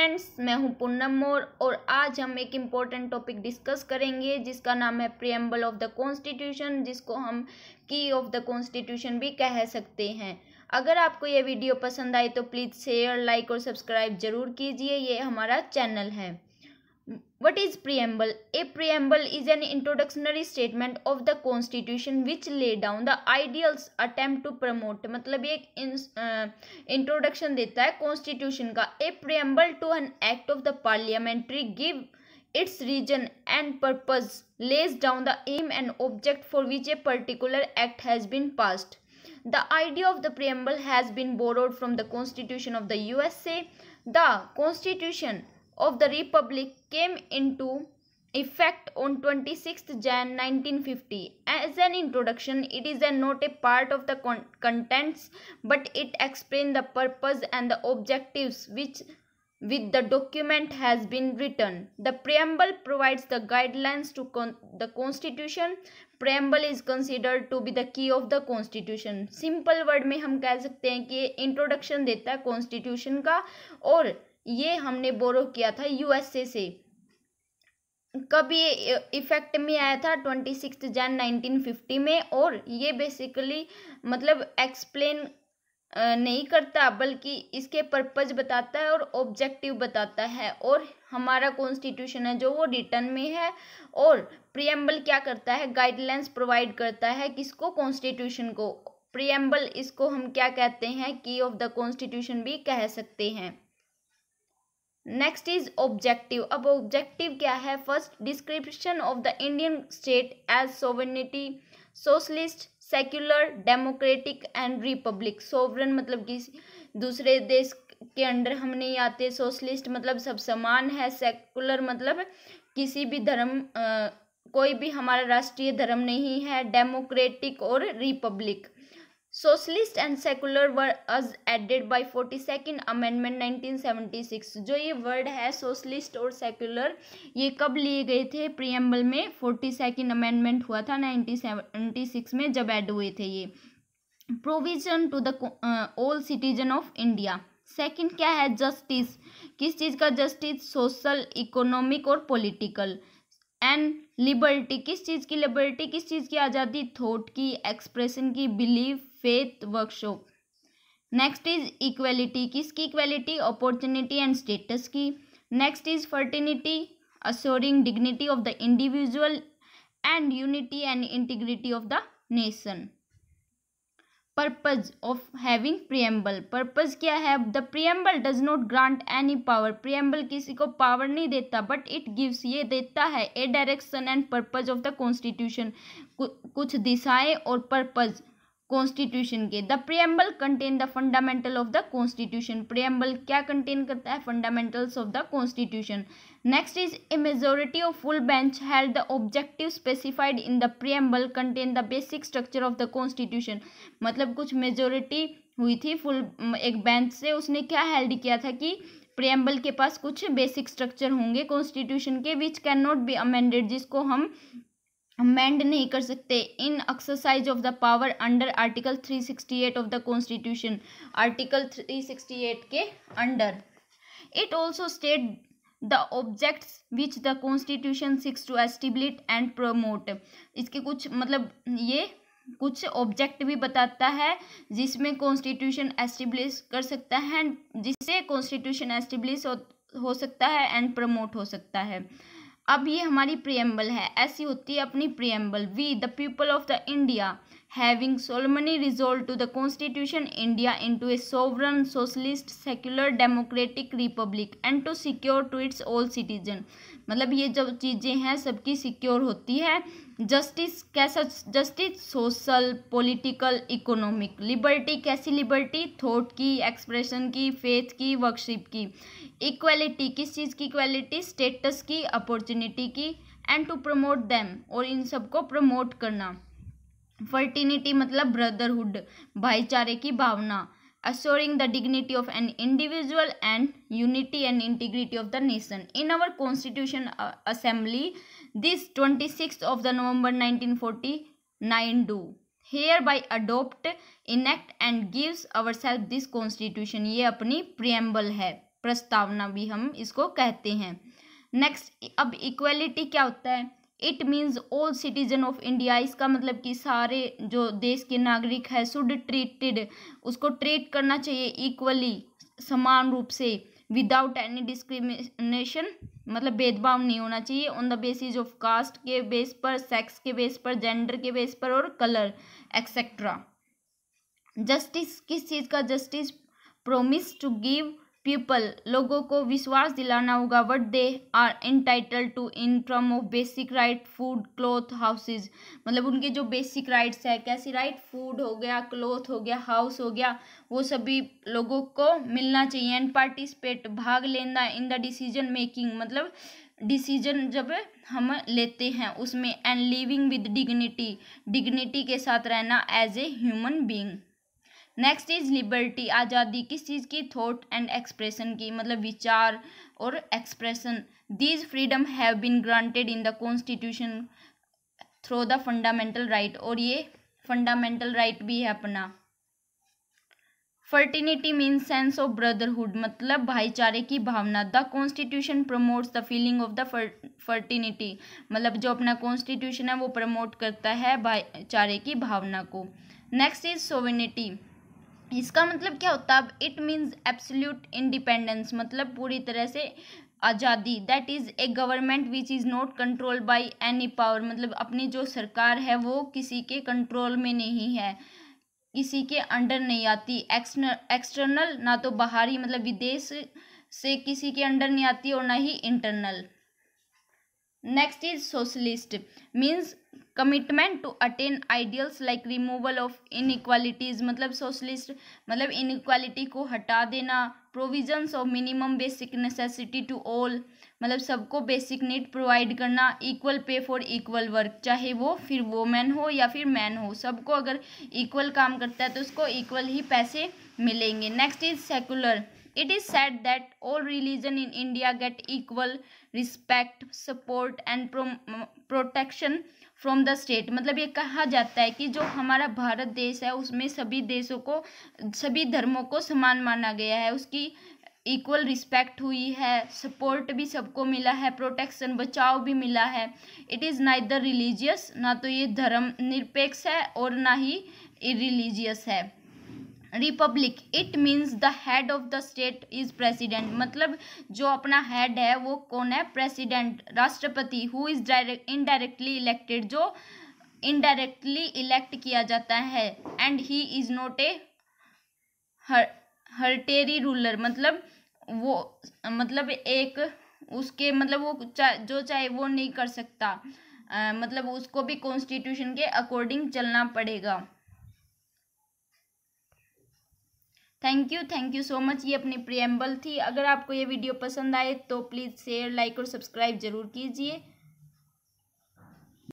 Friends मैं हूं पूनम मोर और आज हम एक इम्पोर्टेंट टॉपिक डिस्कस करेंगे जिसका नाम है प्रियम्बल ऑफ द कॉन्स्टिट्यूशन जिसको हम की ऑफ द कॉन्स्टिट्यूशन भी कह सकते हैं अगर आपको ये वीडियो पसंद आए तो प्लीज़ शेयर लाइक और सब्सक्राइब जरूर कीजिए ये हमारा चैनल है What is preamble? A preamble is an introductionary statement of the constitution which lay down the ideals attempt to promote मतलब ये uh, introduction देता है constitution का A preamble to an act of the parliamentary give its region and purpose lays down the aim and object for which a particular act has been passed the idea of the preamble has been borrowed from the constitution of the usa the constitution of the Republic came into effect on 26th Jan 1950. As an introduction, it is a not a part of the con contents, but it explains the purpose and the objectives which with the document has been written. The preamble provides the guidelines to con the constitution. Preamble is considered to be the key of the constitution. Simple word में हम कह सकते हैं कि introduction देता hai Constitution ka aur. ये हमने बोरो किया था यूएसए से कब ये इफेक्ट में आया था twenty six Jan nineteen fifty में और ये बेसिकली मतलब एक्सप्लेन नहीं करता बल्कि इसके पर्पज बताता है और ऑब्जेक्टिव बताता है और हमारा कॉन्स्टिट्यूशन है जो वो रिटर्न में है और प्रियम्बल क्या करता है गाइडलाइंस प्रोवाइड करता है किसको कॉन्स्टिट्यूशन को प्रियम्बल इसको हम क्या कहते हैं की ऑफ द कॉन्स्टिट्यूशन भी कह सकते हैं नेक्स्ट इज ऑब्जेक्टिव अब ऑब्जेक्टिव क्या है first description of the Indian state as sovereignty socialist secular democratic and republic sovereign मतलब कि दूसरे देश के अंडर हम नहीं आते सोशलिस्ट मतलब सब समान है सेकुलर मतलब किसी भी धर्म कोई भी हमारा राष्ट्रीय धर्म नहीं है डेमोक्रेटिक और republic socialist and secular word added by forty second amendment nineteen seventy six जो ये वर्ड है सोशलिस्ट और सेकुलर ये कब लिए गए थे प्रियम्बल में फोर्टी सेकेंड अमेंडमेंट हुआ था नाइनटीन सेवेंटी सिक्स में जब एड हुए थे ये provision to the all citizen of India second क्या है जस्टिस किस चीज़ का जस्टिस सोशल इकोनॉमिक और पोलिटिकल एंड लिबर्टी किस चीज़ की लिबर्टी किस चीज़ की आज़ादी थॉट की एक्सप्रेशन की belief faith workshop next is equality किसकी इक्वेलिटी अपॉर्चुनिटी एंड स्टेटस की next is fraternity assuring dignity of the individual and unity and integrity of the nation purpose of having preamble purpose क्या है the preamble does not grant any power preamble किसी को power नहीं देता but it gives ये देता है a direction and purpose of the constitution कुछ दिशाएं और पर्पज़ कॉन्स्टिट्यूशन के the preamble contain the fundamental of the constitution preamble क्या कंटेन करता है fundamentals of the constitution next is a majority of full bench had the objective specified in the preamble contain the basic structure of the constitution मतलब कुछ majority हुई थी full एक bench से उसने क्या हेल्ड किया था कि प्रियम्बल के पास कुछ बेसिक स्ट्रक्चर होंगे कॉन्स्टिट्यूशन के which can not be amended जिसको हम अमेंड नहीं कर सकते in exercise of the power under article 368 of the constitution article 368 के under it also state the objects which the constitution seeks to establish and promote इसके कुछ मतलब ये कुछ ऑब्जेक्ट भी बताता है जिसमें कॉन्स्टिट्यूशन एस्टिब्लिश कर सकता है जिससे कॉन्स्टिट्यूशन एस्टिब्लिश हो, हो सकता है एंड प्रमोट हो सकता है अब ये हमारी प्रियम्बल है ऐसी होती है अपनी preamble we the people of the India having solemnly resolved to the constitution India into a sovereign, socialist, secular, democratic republic and to secure to its all citizen मतलब ये जब चीज़ें हैं सबकी सिक्योर होती है जस्टिस कैसा justice social political economic liberty कैसी लिबर्टी थॉट की एक्सप्रेशन की फेथ की वर्कशिप की इक्वलिटी किस चीज़ की इक्वलिटी स्टेटस की अपॉर्चुनिटी की एंड टू प्रमोट देम और इन सबको प्रमोट करना फर्टिनिटी मतलब ब्रदरहुड भाईचारे की भावना assuring the dignity of an individual and unity and integrity of the nation in our constitution uh, assembly this 26th of the november 1949 do hereby adopt enact and gives ourselves this constitution ये अपनी preamble है प्रस्तावना भी हम इसको कहते हैं next अब इक्वलिटी क्या होता है it means all citizen of India इसका मतलब कि सारे जो देश के नागरिक है शुड ट्रीटेड उसको ट्रीट करना चाहिए इक्वली समान रूप से विदाउट एनी डिस्क्रिमिनेशन मतलब भेदभाव नहीं होना चाहिए on the basis of caste के बेस पर सेक्स के बेस पर जेंडर के बेस पर और कलर एक्सेट्रा जस्टिस किस चीज़ का justice promise to give people लोगों को विश्वास दिलाना होगा what they are entitle to in term of basic right food cloth houses मतलब उनके जो बेसिक राइट्स है कैसी राइट फूड हो गया क्लोथ हो गया हाउस हो गया वो सभी लोगों को मिलना चाहिए एंड पार्टिसिपेट भाग लेना इन द डिसीजन मेकिंग मतलब डिसीजन जब हम लेते हैं उसमें and living with dignity dignity के साथ रहना as a human being next is liberty आज़ादी किस चीज़ की थॉट एंड एक्सप्रेशन की मतलब विचार और expression these freedom have been granted in the constitution through the fundamental right और ये फंडामेंटल राइट right भी है अपना fraternity mean sense of brotherhood मतलब भाईचारे की भावना the constitution promotes the feeling of the fraternity मतलब जो अपना कॉन्स्टिट्यूशन है वो प्रमोट करता है भाईचारे की भावना को नेक्स्ट इज सोविनिटी इसका मतलब क्या होता है अब इट मीन्स एब्सोल्यूट इंडिपेंडेंस मतलब पूरी तरह से आज़ादी that is a government which is not control by any power मतलब अपनी जो सरकार है वो किसी के कंट्रोल में नहीं है किसी के अंडर नहीं आती एक्सटर्नल ना तो बाहरी मतलब विदेश से किसी के अंडर नहीं आती और ना ही internal next is socialist means commitment to attain ideals like removal of inequalities मतलब सोशलिस्ट मतलब इनक्वालिटी को हटा देना provisions of minimum basic necessity to all मतलब सबको बेसिक नीड प्रोवाइड करना equal pay for equal work चाहे वो फिर वोमेन हो या फिर मैन हो सबको अगर इक्वल काम करता है तो उसको इक्वल ही पैसे मिलेंगे next is secular It is said that all religion in India get equal respect, support and protection from the state मतलब ये कहा जाता है कि जो हमारा भारत देश है उसमें सभी देशों को सभी धर्मों को समान माना गया है उसकी इक्वल रिस्पेक्ट हुई है सपोर्ट भी सबको मिला है प्रोटेक्शन बचाव भी मिला है इट इज़ ना इधर रिलीजियस ना तो ये धर्म निरपेक्ष है और ना ही रिलीजियस है republic it means the head of the state is president मतलब जो अपना हेड है वो कौन है प्रेसिडेंट राष्ट्रपति who is direct indirectly elected जो इनडायरेक्टली इलेक्ट किया जाता है and he is not a hereditary ruler मतलब वो मतलब एक उसके मतलब वो चा, जो चाहे वो नहीं कर सकता आ, मतलब उसको भी कॉन्स्टिट्यूशन के अकॉर्डिंग चलना पड़ेगा thank you thank you so much ये अपनी प्रियम्बल थी अगर आपको ये वीडियो पसंद आए तो प्लीज़ शेयर लाइक और सब्सक्राइब ज़रूर कीजिए